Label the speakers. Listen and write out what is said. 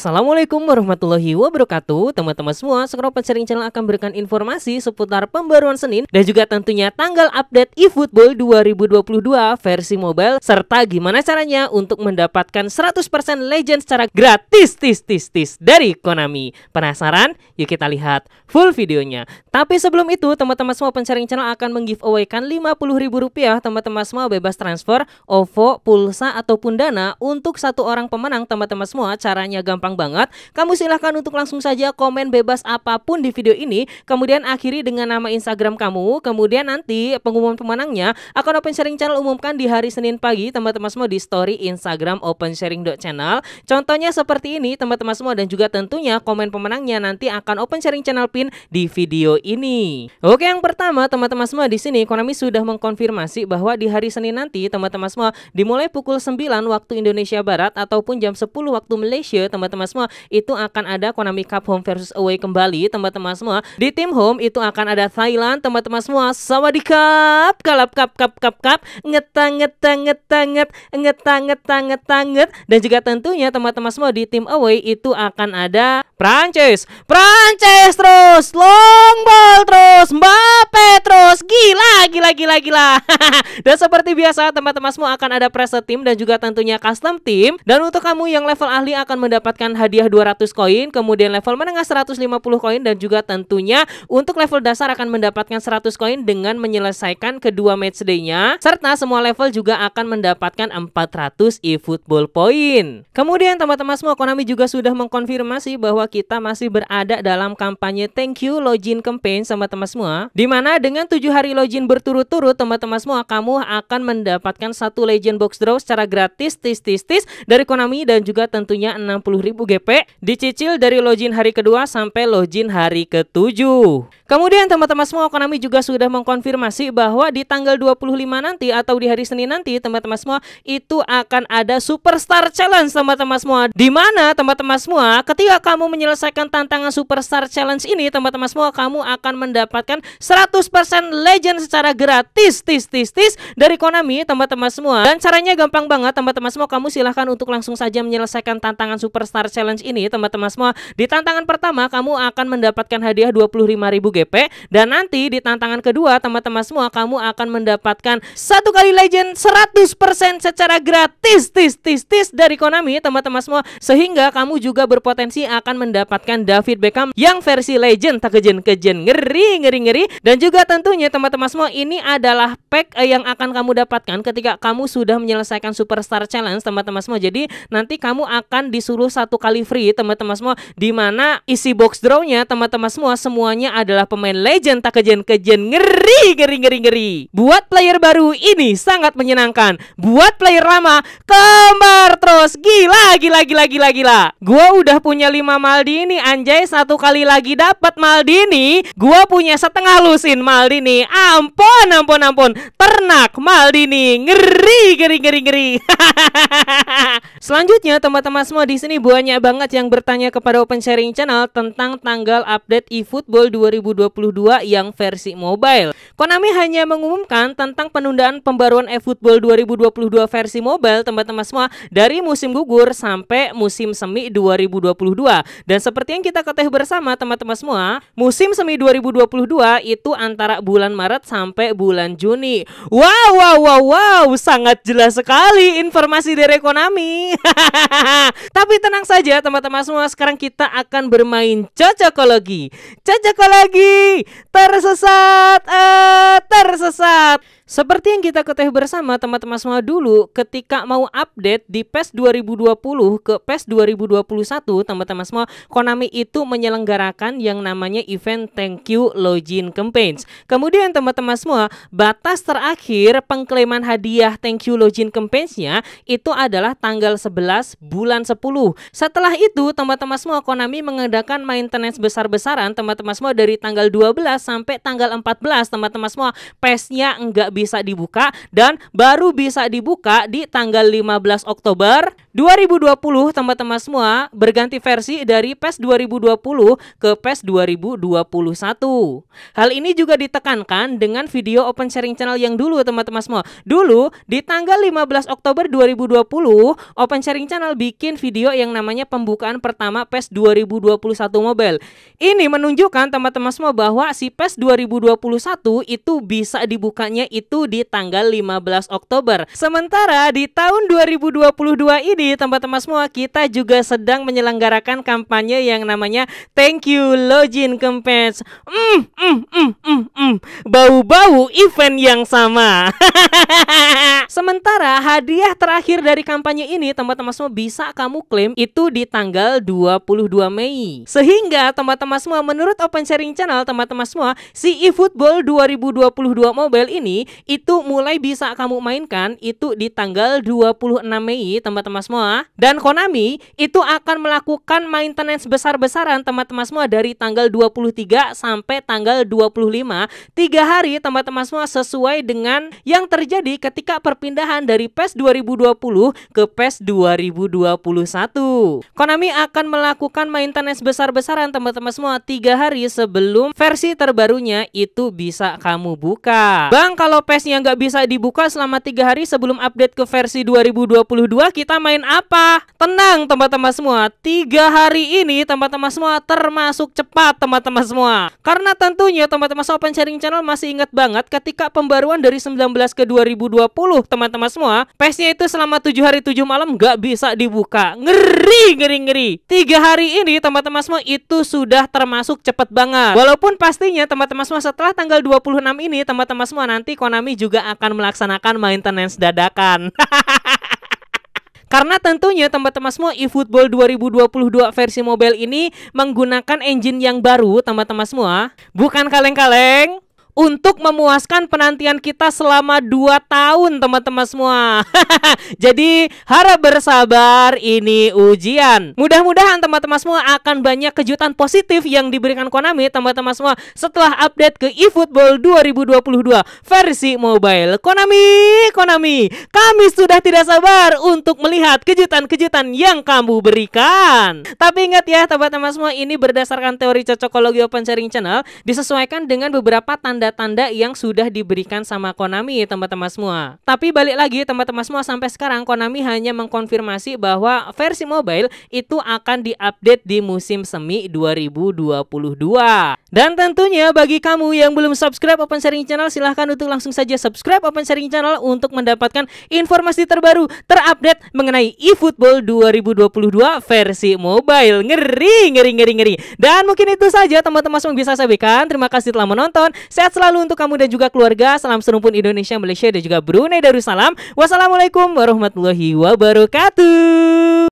Speaker 1: Assalamualaikum warahmatullahi wabarakatuh Teman-teman semua, Sekarang Sharing Channel akan berikan informasi seputar pembaruan Senin Dan juga tentunya tanggal update eFootball 2022 versi mobile Serta gimana caranya untuk mendapatkan 100% legend secara gratis tis tis tis dari Konami Penasaran? Yuk kita lihat full videonya Tapi sebelum itu, teman-teman semua pensaring channel akan menggiveawaykan Rp50.000 Teman-teman semua bebas transfer, OVO, pulsa, ataupun dana Untuk satu orang pemenang teman-teman semua caranya gampang gampang banget. Kamu silahkan untuk langsung saja komen bebas apapun di video ini, kemudian akhiri dengan nama Instagram kamu, kemudian nanti pengumuman pemenangnya akan Open Sharing Channel umumkan di hari Senin pagi teman-teman semua di story Instagram Open Sharing Channel. Contohnya seperti ini teman-teman semua dan juga tentunya komen pemenangnya nanti akan Open Sharing Channel pin di video ini. Oke yang pertama teman-teman semua di sini Konami sudah mengkonfirmasi bahwa di hari Senin nanti teman-teman semua dimulai pukul 9 waktu Indonesia Barat ataupun jam 10 waktu Malaysia teman-teman teman-teman semua itu akan ada Konami Cup Home versus Away kembali teman-teman semua. Di tim home itu akan ada Thailand teman-teman semua. Cup kalap Cup Cup Cup Cup ngetang ngetang ngetanget ngetang ngetang ngetanget dan juga tentunya teman-teman semua di tim away itu akan ada Prancis, Prancis terus, long ball terus, Mbappe terus, gila, gila, gila, gila. dan seperti biasa, teman-teman semua akan ada preset tim dan juga tentunya custom tim. Dan untuk kamu yang level ahli akan mendapatkan hadiah 200 koin, kemudian level menengah 150 koin dan juga tentunya untuk level dasar akan mendapatkan 100 koin dengan menyelesaikan kedua matchday-nya serta semua level juga akan mendapatkan 400 e-football point. Kemudian teman-teman semua Konami juga sudah mengkonfirmasi bahwa kita masih berada dalam kampanye Thank You Login Campaign sama teman semua. Dimana dengan tujuh hari login berturut-turut teman-teman semua kamu akan mendapatkan satu Legend Box Draw secara gratis tis tis tis dari Konami dan juga tentunya 60.000 GP dicicil dari login hari kedua sampai login hari ketujuh. Kemudian teman-teman semua Konami juga sudah mengkonfirmasi bahwa di tanggal 25 nanti atau di hari Senin nanti teman-teman semua itu akan ada Superstar Challenge teman-teman semua. di mana teman-teman semua ketika kamu menyelesaikan tantangan Superstar Challenge ini, teman-teman semua, kamu akan mendapatkan 100% legend secara gratis, tis, tis, tis, dari Konami, teman-teman semua. Dan caranya gampang banget, teman-teman semua, kamu silahkan untuk langsung saja menyelesaikan tantangan Superstar Challenge ini, teman-teman semua. Di tantangan pertama, kamu akan mendapatkan hadiah 25.000 GP, dan nanti di tantangan kedua, teman-teman semua, kamu akan mendapatkan satu kali legend 100% secara gratis, tis, tis, tis, dari Konami, teman-teman semua, sehingga kamu juga berpotensi akan mendapatkan mendapatkan David Beckham yang versi legend tak kejen-kejen ngeri ngeri ngeri dan juga tentunya teman-teman semua ini adalah pack eh, yang akan kamu dapatkan ketika kamu sudah menyelesaikan Superstar Challenge teman-teman semua jadi nanti kamu akan disuruh satu kali free teman-teman semua di mana isi box drawnya teman-teman semua semuanya adalah pemain legend tak kejen-kejen ngeri ngeri ngeri ngeri buat player baru ini sangat menyenangkan buat player lama kembar terus gila gila gila gila gila gua udah punya 5 Maldini anjay satu kali lagi dapat Maldini gua punya setengah lusin Maldini ampun ampun ampun ternak Maldini ngeri ngeri ngeri ngeri selanjutnya teman-teman semua di sini banyak banget yang bertanya kepada Open Sharing Channel tentang tanggal update eFootball 2022 yang versi mobile Konami hanya mengumumkan tentang penundaan pembaruan eFootball 2022 versi mobile teman-teman semua dari musim gugur sampai musim semi 2022. Dan seperti yang kita ketahui bersama teman-teman semua, musim semi 2022 itu antara bulan Maret sampai bulan Juni. Wow, wow, wow, wow, sangat jelas sekali informasi dari Konami. Tapi tenang saja teman-teman semua, sekarang kita akan bermain cocokologi. Cocokologi tersesat. Eh tersesat. Seperti yang kita ketahui bersama teman-teman semua dulu ketika mau update di PES 2020 ke PES 2021 teman-teman semua Konami itu menyelenggarakan yang namanya event Thank You Login Campaigns. Kemudian teman-teman semua batas terakhir pengklaiman hadiah Thank You Login Campaignsnya itu adalah tanggal 11 bulan 10. Setelah itu teman-teman semua Konami mengadakan maintenance besar-besaran teman-teman semua dari tanggal 12 sampai tanggal 14 teman-teman semua PES-nya enggak bisa dibuka dan baru bisa dibuka di tanggal 15 Oktober 2020 teman-teman semua berganti versi dari PES 2020 ke PES 2021. Hal ini juga ditekankan dengan video open sharing channel yang dulu teman-teman semua. Dulu di tanggal 15 Oktober 2020 open sharing channel bikin video yang namanya pembukaan pertama PES 2021 Mobile. Ini menunjukkan teman-teman semua bahwa si PES 2021 itu bisa dibukanya itu itu di tanggal 15 Oktober. Sementara di tahun 2022 ini teman-teman semua kita juga sedang menyelenggarakan kampanye yang namanya Thank You Login Campaign. Mm, mm, mm, mm, mm. Bau-bau event yang sama. Sementara hadiah terakhir dari kampanye ini teman-teman semua bisa kamu klaim itu di tanggal 22 Mei. Sehingga teman-teman semua menurut Open Sharing Channel teman-teman semua si eFootball 2022 Mobile ini itu mulai bisa kamu mainkan itu di tanggal 26 Mei teman-teman semua dan Konami itu akan melakukan maintenance besar-besaran teman-teman semua dari tanggal 23 sampai tanggal 25 tiga hari teman-teman semua sesuai dengan yang terjadi ketika perpindahan dari PES 2020 ke PES 2021 Konami akan melakukan maintenance besar-besaran teman-teman semua tiga hari sebelum versi terbarunya itu bisa kamu buka Bang kalau Lopeznya nggak bisa dibuka selama tiga hari sebelum update ke versi 2022, kita main apa? Tenang teman-teman semua, tiga hari ini teman-teman semua termasuk cepat teman-teman semua. Karena tentunya teman-teman Open Sharing Channel masih ingat banget ketika pembaruan dari 19 ke 2020 teman-teman semua, PES-nya itu selama tujuh hari tujuh malam nggak bisa dibuka. Ngeri, ngeri, ngeri. Tiga hari ini teman-teman semua itu sudah termasuk cepat banget. Walaupun pastinya teman-teman semua setelah tanggal 26 ini teman-teman semua nanti Konami juga akan melaksanakan maintenance dadakan. Karena tentunya teman-teman semua eFootball 2022 versi mobile ini menggunakan engine yang baru teman-teman semua. Bukan kaleng-kaleng, untuk memuaskan penantian kita selama dua tahun teman-teman semua. Jadi harap bersabar ini ujian. Mudah-mudahan teman-teman semua akan banyak kejutan positif yang diberikan Konami teman-teman semua setelah update ke eFootball 2022 versi mobile. Konami, Konami, kami sudah tidak sabar untuk melihat kejutan-kejutan yang kamu berikan. Tapi ingat ya teman-teman semua ini berdasarkan teori cocokologi open sharing channel disesuaikan dengan beberapa tanda tanda-tanda yang sudah diberikan sama Konami teman-teman semua. Tapi balik lagi teman-teman semua sampai sekarang Konami hanya mengkonfirmasi bahwa versi mobile itu akan diupdate di musim semi 2022. Dan tentunya bagi kamu yang belum subscribe Open Sharing Channel silahkan untuk langsung saja subscribe Open Sharing Channel untuk mendapatkan informasi terbaru terupdate mengenai eFootball 2022 versi mobile. Ngeri, ngeri, ngeri, ngeri. Dan mungkin itu saja teman-teman semua bisa sampaikan. Terima kasih telah menonton. Sehat selalu selalu untuk kamu dan juga keluarga. Salam serumpun Indonesia, Malaysia dan juga Brunei Darussalam. Wassalamualaikum warahmatullahi wabarakatuh.